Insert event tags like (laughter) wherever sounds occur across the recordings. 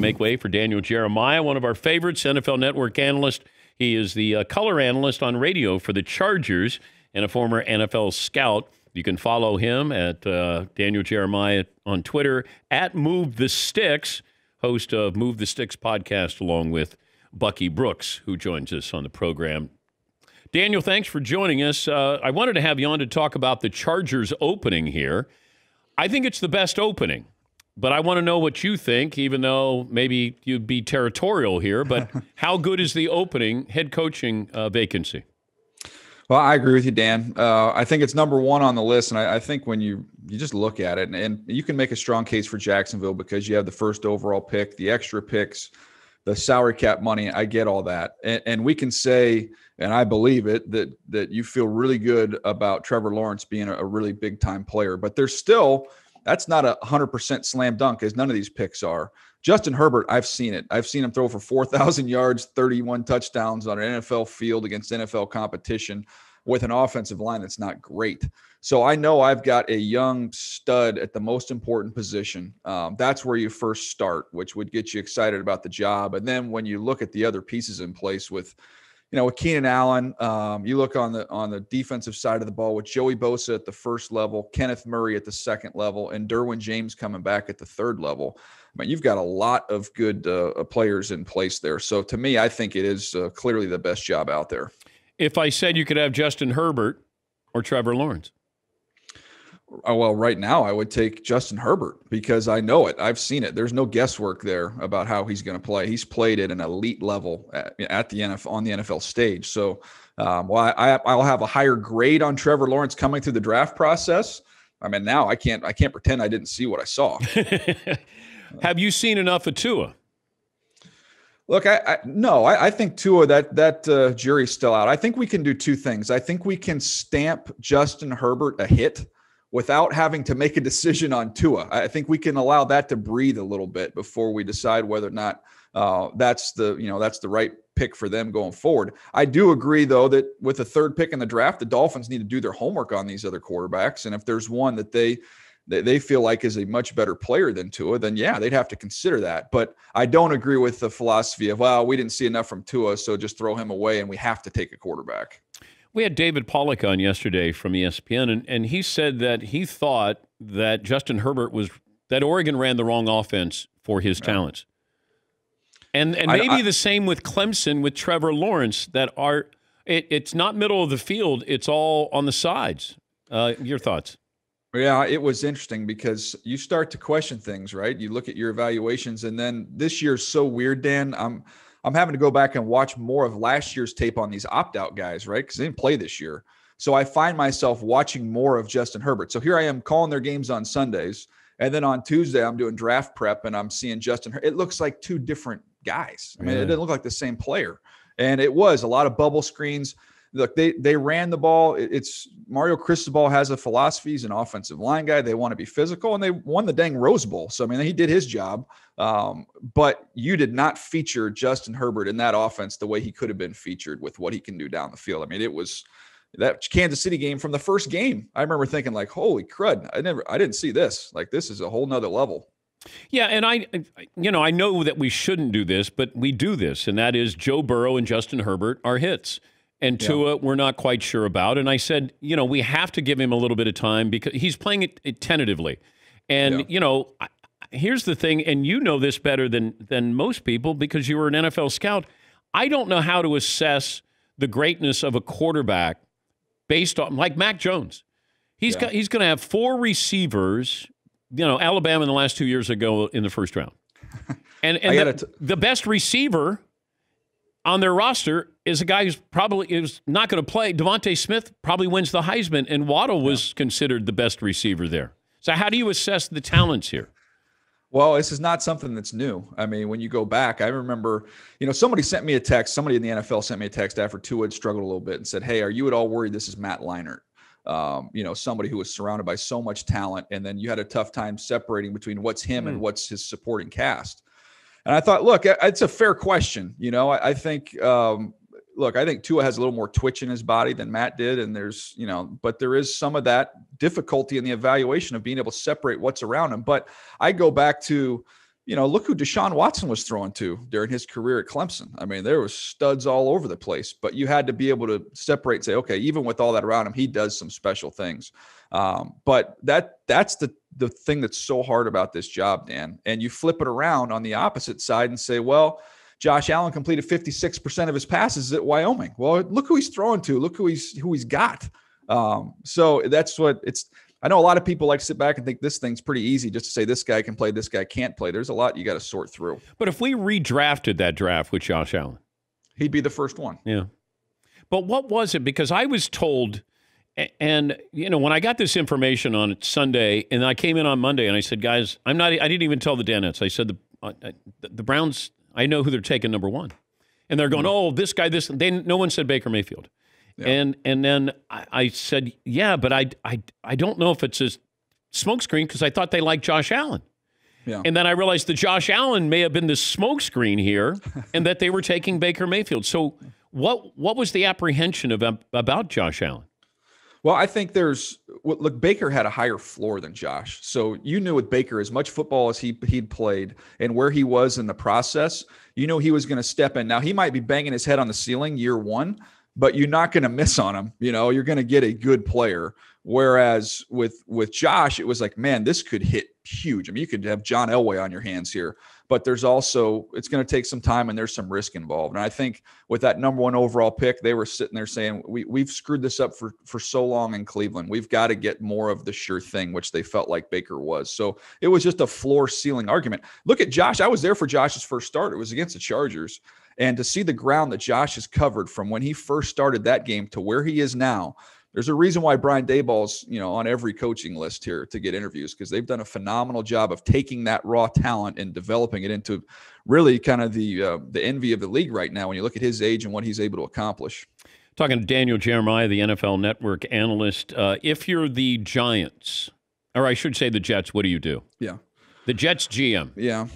make way for Daniel Jeremiah, one of our favorites, NFL Network analyst. He is the uh, color analyst on radio for the Chargers and a former NFL scout. You can follow him at uh, Daniel Jeremiah on Twitter at Move the Sticks, host of Move the Sticks podcast, along with Bucky Brooks, who joins us on the program. Daniel, thanks for joining us. Uh, I wanted to have you on to talk about the Chargers opening here. I think it's the best opening but I want to know what you think, even though maybe you'd be territorial here. But (laughs) how good is the opening head coaching uh, vacancy? Well, I agree with you, Dan. Uh, I think it's number one on the list, and I, I think when you you just look at it, and, and, you can make a strong case for Jacksonville because you have the first overall pick, the extra picks, the salary cap money. I get all that, and, and we can say, and I believe it, that that you feel really good about Trevor Lawrence being a, a really big time player, but there's still that's not a 100% slam dunk, as none of these picks are. Justin Herbert, I've seen it. I've seen him throw for 4,000 yards, 31 touchdowns on an NFL field against NFL competition with an offensive line that's not great. So I know I've got a young stud at the most important position. Um, that's where you first start, which would get you excited about the job. And then when you look at the other pieces in place with you know, with Keenan Allen, um, you look on the on the defensive side of the ball with Joey Bosa at the first level, Kenneth Murray at the second level, and Derwin James coming back at the third level. I mean, you've got a lot of good uh, uh players in place there. So to me, I think it is uh, clearly the best job out there. If I said you could have Justin Herbert or Trevor Lawrence. Uh, well, right now I would take Justin Herbert because I know it. I've seen it. There's no guesswork there about how he's going to play. He's played at an elite level at, at the NFL on the NFL stage. So, um, while I, I'll have a higher grade on Trevor Lawrence coming through the draft process. I mean, now I can't I can't pretend I didn't see what I saw. (laughs) have you seen enough of Tua? Look, I, I no, I, I, think Tua that that uh, jury's still out. I think we can do two things. I think we can stamp Justin Herbert a hit without having to make a decision on Tua. I think we can allow that to breathe a little bit before we decide whether or not uh, that's the you know that's the right pick for them going forward. I do agree though that with the third pick in the draft, the Dolphins need to do their homework on these other quarterbacks, and if there's one that they they feel like is a much better player than Tua, then yeah, they'd have to consider that. But I don't agree with the philosophy of, well, we didn't see enough from Tua, so just throw him away and we have to take a quarterback. We had David Pollock on yesterday from ESPN, and, and he said that he thought that Justin Herbert was that Oregon ran the wrong offense for his talents. And and maybe I, I, the same with Clemson with Trevor Lawrence that are it, it's not middle of the field, it's all on the sides. Uh, your thoughts? Yeah, it was interesting because you start to question things, right? You look at your evaluations, and then this year's so weird, Dan. I'm I'm having to go back and watch more of last year's tape on these opt out guys, right? Because they didn't play this year. So I find myself watching more of Justin Herbert. So here I am calling their games on Sundays. And then on Tuesday, I'm doing draft prep and I'm seeing Justin. it looks like two different guys. I mean, yeah. it didn't look like the same player. And it was a lot of bubble screens look, they they ran the ball. It's Mario Cristobal has a philosophy. He's an offensive line guy. They want to be physical, and they won the dang Rose Bowl. So I mean, he did his job. Um, but you did not feature Justin Herbert in that offense the way he could have been featured with what he can do down the field. I mean, it was that Kansas City game from the first game. I remember thinking like, "Holy crud! I never, I didn't see this. Like, this is a whole nother level." Yeah, and I, you know, I know that we shouldn't do this, but we do this, and that is Joe Burrow and Justin Herbert are hits and Tua, yeah. we're not quite sure about. And I said, you know, we have to give him a little bit of time because he's playing it, it tentatively. And, yeah. you know, I, here's the thing, and you know this better than, than most people because you were an NFL scout. I don't know how to assess the greatness of a quarterback based on, like Mac Jones. He's, yeah. got, he's going to have four receivers, you know, Alabama in the last two years ago in the first round. (laughs) And, and the, t- the best receiver on their roster is a guy who's probably is not going to play. Devonte Smith probably wins the Heisman, and Waddle was considered the best receiver there. So how do you assess the talents here? Well, this is not something that's new. I mean, when you go back, I remember, you know, somebody sent me a text. Somebody in the NFL sent me a text after Tua had struggled a little bit and said, "Hey, are you at all worried this is Matt Leinart?" Um, you know, somebody who was surrounded by so much talent, and then you had a tough time separating between what's him mm. and hmm. what's his supporting cast. And I thought, look, it's a fair question. You know, I, I think, um, look, I think Tua has a little more twitch in his body than Matt did. And there's, you know, but there is some of that difficulty in the evaluation of being able to separate what's around him. But I go back to, you know, look who Deshaun Watson was thrown to during his career at Clemson. I mean, there was studs all over the place, but you had to be able to separate, say, okay, even with all that around him, he does some special things. Um, but that that's the the thing that's so hard about this job, Dan. And you flip it around on the opposite side and say, well, Josh Allen completed 56% of his passes at Wyoming. Well, look who he's throwing to. Look who he's who he's got. Um, so that's what it's. I know a lot of people like to sit back and think this thing's pretty easy just to say this guy can play, this guy can't play. There's a lot you got to sort through. But if we redrafted that draft with Josh Allen, he'd be the first one. Yeah. But what was it? Because I was told and you know, when I got this information on Sunday, and I came in on Monday, and I said, "Guys, I'm not. I didn't even tell the Danettes. I said the uh, uh the Browns. I know who they're taking number one." And they're going, mm. "Oh, this guy, this." They no one said Baker Mayfield. Yeah. And and then I, I, said, "Yeah, but I I I don't know if it's a smokescreen because I thought they liked Josh Allen." Yeah. And then I realized that Josh Allen may have been the smokescreen here, (laughs) and that they were taking Baker Mayfield. So, what what was the apprehension of, about Josh Allen? Well, I think there's look. Baker had a higher floor than Josh, so you knew with Baker as much football as he he'd played and where he was in the process, you know he was going to step in. Now he might be banging his head on the ceiling year one, but you're not going to miss on him. You know you're going to get a good player. Whereas with with Josh, it was like, man, this could hit huge. I mean, you could have John Elway on your hands here but there's also it's going to take some time and there's some risk involved. And I think with that number one overall pick, they were sitting there saying, "We we've screwed this up for for so long in Cleveland. We've got to get more of the sure thing," which they felt like Baker was. So it was just a floor ceiling argument. Look at Josh. I was there for Josh's first start. It was against the Chargers. And to see the ground that Josh has covered from when he first started that game to where he is now, there's a reason why Brian Dayball's, you know, on every coaching list here to get interviews because they've done a phenomenal job of taking that raw talent and developing it into really kind of the uh, the envy of the league right now when you look at his age and what he's able to accomplish. Talking to Daniel Jeremiah, the NFL Network analyst. Uh, if you're the Giants, or I should say the Jets, what do you do? Yeah, the Jets GM. Yeah,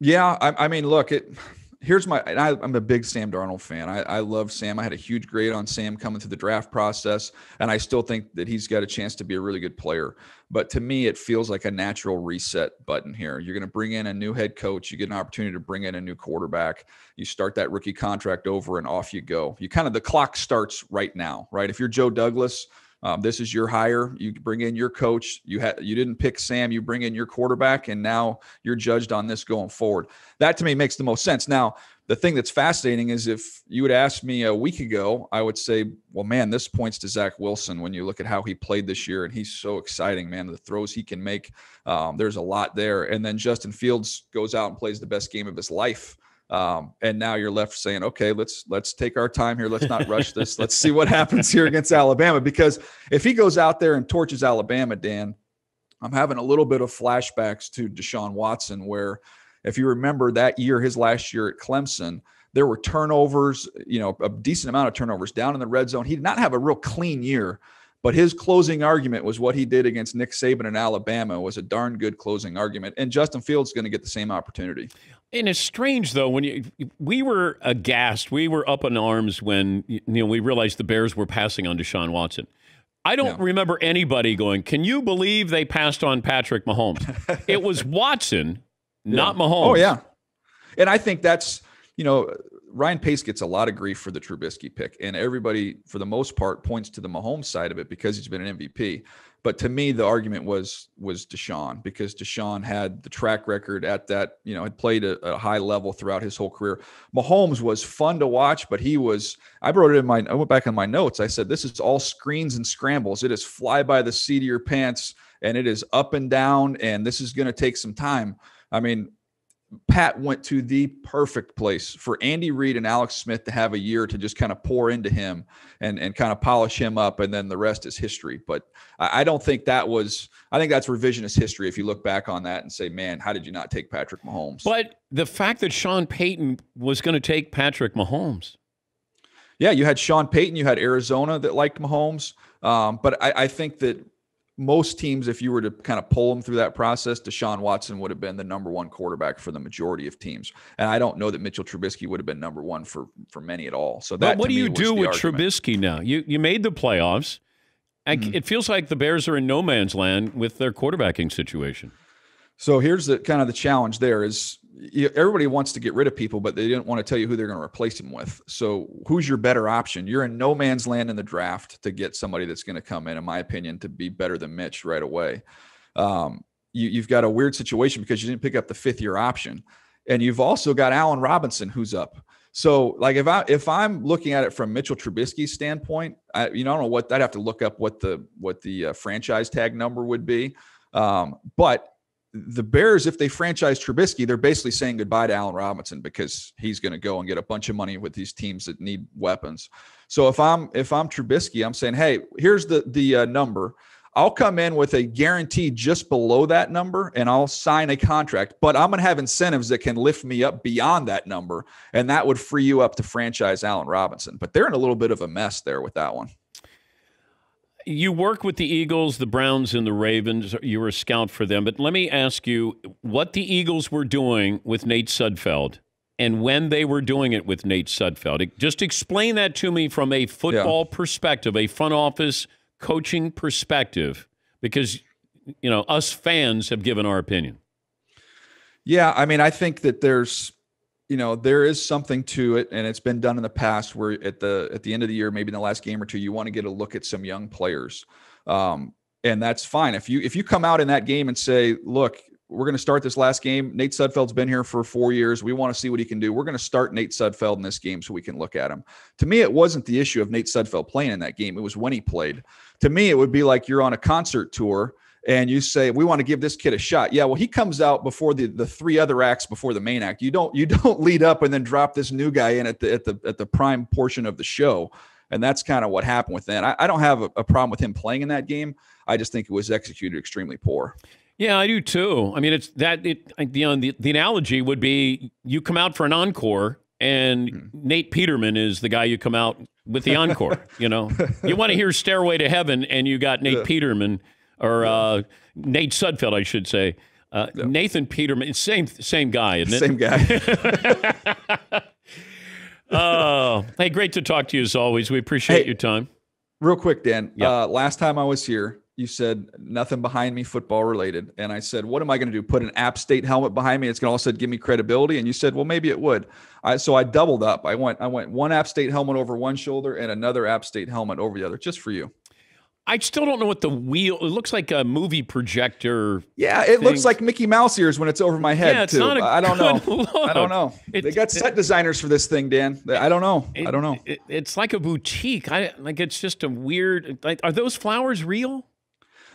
yeah. I, I mean, look, it here's my I, am a big Sam Darnold fan. I, I love Sam. I had a huge grade on Sam coming through the draft process, and I still think that he's got a chance to be a really good player. But to me, it feels like a natural reset button here. You're going to bring in a new head coach. You get an opportunity to bring in a new quarterback. You start that rookie contract over, and off you go. You kind of the clock starts right now, right? If you're Joe Douglas um, this is your hire. You bring in your coach. You had you didn't pick Sam. You bring in your quarterback, and now you're judged on this going forward. That to me makes the most sense. Now, the thing that's fascinating is if you would ask me a week ago, I would say, well, man, this points to Zach Wilson when you look at how he played this year, and he's so exciting, man. The throws he can make, um, there's a lot there. And then Justin Fields goes out and plays the best game of his life um, and now you're left saying, okay, let's let's take our time here. Let's not rush this. let's see what happens here against Alabama. Because if he goes out there and torches Alabama, Dan, I'm having a little bit of flashbacks to Deshaun Watson, where if you remember that year, his last year at Clemson, there were turnovers, you know, a decent amount of turnovers down in the red zone. He did not have a real clean year but his closing argument was what he did against Nick Saban in Alabama was a darn good closing argument, and Justin Fields is going to get the same opportunity. And it's strange though when you we were aghast, we were up in arms when you know we realized the Bears were passing on Deshaun Watson. I don't no. remember anybody going, "Can you believe they passed on Patrick Mahomes?" it was (laughs) Watson, yeah. not Mahomes. Oh yeah, and I think that's you know Ryan Pace gets a lot of grief for the Trubisky pick, and everybody, for the most part, points to the Mahomes side of it because he's been an MVP. But to me, the argument was was Deshaun because Deshaun had the track record at that you know had played a, a high level throughout his whole career. Mahomes was fun to watch, but he was. I wrote it in my. I went back in my notes. I said this is all screens and scrambles. It is fly by the seat of your pants, and it is up and down, and this is going to take some time. I mean, Pat went to the perfect place for Andy Reid and Alex Smith to have a year to just kind of pour into him and and kind of polish him up, and then the rest is history. But I, don't think that was. I think that's revisionist history if you look back on that and say, man, how did you not take Patrick Mahomes? But the fact that Sean Payton was going to take Patrick Mahomes. Yeah, you had Sean Payton, you had Arizona that liked Mahomes, um, but I, I think that most teams, if you were to kind of pull them through that process, Deshaun Watson would have been the number one quarterback for the majority of teams. And I don't know that Mitchell Trubisky would have been number one for for many at all. So that. But what do you do with argument. Trubisky now? You you made the playoffs. Mm-hmm. It feels like the Bears are in no man's land with their quarterbacking situation. So here's the kind of the challenge. There is everybody wants to get rid of people, but they didn't want to tell you who they're going to replace them with. So who's your better option? You're in no man's land in the draft to get somebody that's going to come in, in my opinion, to be better than Mitch right away. Um, you, have got a weird situation because you didn't pick up the fifth year option, and you've also got Allen Robinson who's up. So, like if I if I'm looking at it from Mitchell Trubisky's standpoint, I, you know I don't know what I'd have to look up what the what the uh, franchise tag number would be, um, but the Bears, if they franchise Trubisky, they're basically saying goodbye to Allen Robinson because he's going to go and get a bunch of money with these teams that need weapons. So if I'm if I'm Trubisky, I'm saying, hey, here's the the uh, number. I'll come in with a guarantee just below that number and I'll sign a contract, but I'm going to have incentives that can lift me up beyond that number. And that would free you up to franchise Allen Robinson. But they're in a little bit of a mess there with that one you work with the Eagles, the Browns, and the Ravens. You were a scout for them. But let me ask you what the Eagles were doing with Nate Sudfeld and when they were doing it with Nate Sudfeld. Just explain that to me from a football yeah. perspective, a front office coaching perspective, because, you know, us fans have given our opinion. Yeah. I mean, I think that there's you know there is something to it and it's been done in the past where at the at the end of the year maybe in the last game or two you want to get a look at some young players um, and that's fine if you if you come out in that game and say look we're going to start this last game nate sudfeld's been here for four years we want to see what he can do we're going to start nate sudfeld in this game so we can look at him to me it wasn't the issue of nate sudfeld playing in that game it was when he played to me it would be like you're on a concert tour and you say we want to give this kid a shot yeah well he comes out before the the three other acts before the main act you don't you (laughs) don't lead up and then drop this new guy in at the at the at the prime portion of the show and that's kind of what happened with that i, I don't have a, a, problem with him playing in that game i just think it was executed extremely poor yeah i do too i mean it's that it you uh, know the, the analogy would be you come out for an encore and hmm. nate peterman is the guy you come out with the (laughs) encore you know you want to hear stairway to heaven and you got nate yeah. peterman or uh, Nate Sudfeld, I should say. Uh, Nathan Peterman, same same guy, isn't it? Same guy. (laughs) (laughs) Oh, hey, great to talk to you as always. We appreciate hey, your time. Real quick, Dan. Yep. Uh, last time I was here, you said nothing behind me football related, and I said, "What am I going to do? Put an App State helmet behind me? It's going to also give me credibility." And you said, "Well, maybe it would." I, so I doubled up. I went I went one App State helmet over one shoulder and another App State helmet over the other, just for you. I still don't know what the wheel. It looks like a movie projector. Yeah, it thing. looks like Mickey Mouse ears when it's over my head yeah, it's too. I don't know. (laughs) Look. I don't know. It, they got set it, designers for this thing, Dan. I don't know. It, I don't know. it's like a boutique. I like. It's just a weird. Like, are those flowers real?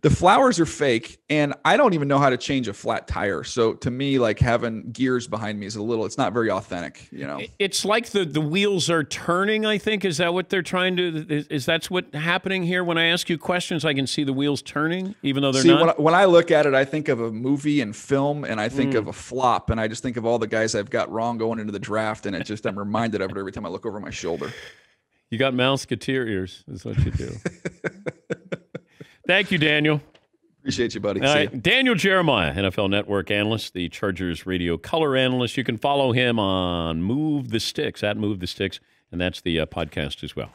the flowers are fake and i don't even know how to change a flat tire so to me like having gears behind me is a little it's not very authentic you know it's like the the wheels are turning i think is that what they're trying to is, is that's what happening here when i ask you questions i can see the wheels turning even though they're see, not when I, when I look at it i think of a movie and film and i think mm. of a flop and i just think of all the guys i've got wrong going into the draft and it just i'm reminded of it every time i look over my shoulder you got mouseketeer ears is what you do (laughs) Thank you, Daniel. Appreciate you, buddy. All right. Daniel Jeremiah, NFL Network analyst, the Chargers radio color analyst. You can follow him on Move the Sticks, at Move the Sticks, and that's the uh, podcast as well.